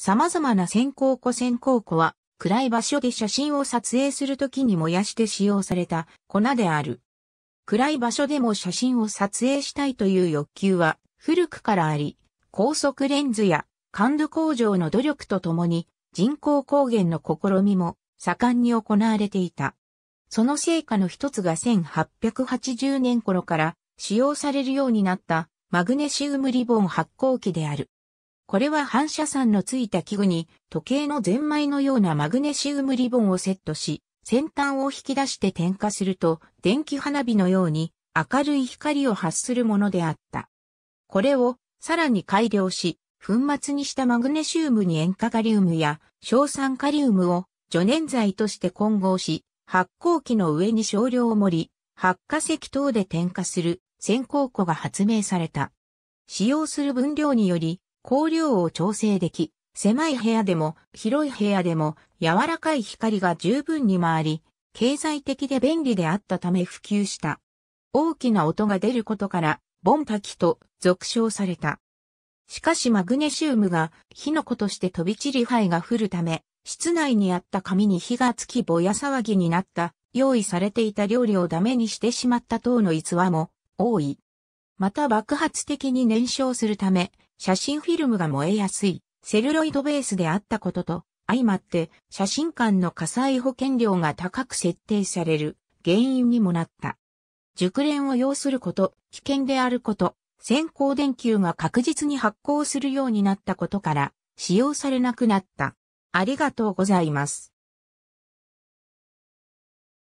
様々な線香庫線香庫は、暗い場所で写真を撮影するときに燃やして使用された粉である。暗い場所でも写真を撮影したいという欲求は古くからあり、高速レンズや感度工場の努力とともに人工光源の試みも盛んに行われていた。その成果の一つが1880年頃から使用されるようになったマグネシウムリボン発光器である。これは反射酸のついた器具に時計のゼンマイのようなマグネシウムリボンをセットし、先端を引き出して点火すると電気花火のように明るい光を発するものであった。これをさらに改良し、粉末にしたマグネシウムに塩化カリウムや硝酸カリウムを除粘剤として混合し、発光器の上に少量を盛り、発火石等で点火する先行庫が発明された。使用する分量により、光量を調整でき、狭い部屋でも広い部屋でも柔らかい光が十分に回り、経済的で便利であったため普及した。大きな音が出ることから、ボンパキと俗称された。しかしマグネシウムが火の粉として飛び散り灰が降るため、室内にあった紙に火がつきぼや騒ぎになった用意されていた料理をダメにしてしまった等の逸話も多い。また爆発的に燃焼するため、写真フィルムが燃えやすい、セルロイドベースであったことと、相まって写真館の火災保険料が高く設定される原因にもなった。熟練を要すること、危険であること、先行電球が確実に発光するようになったことから使用されなくなった。ありがとうございます。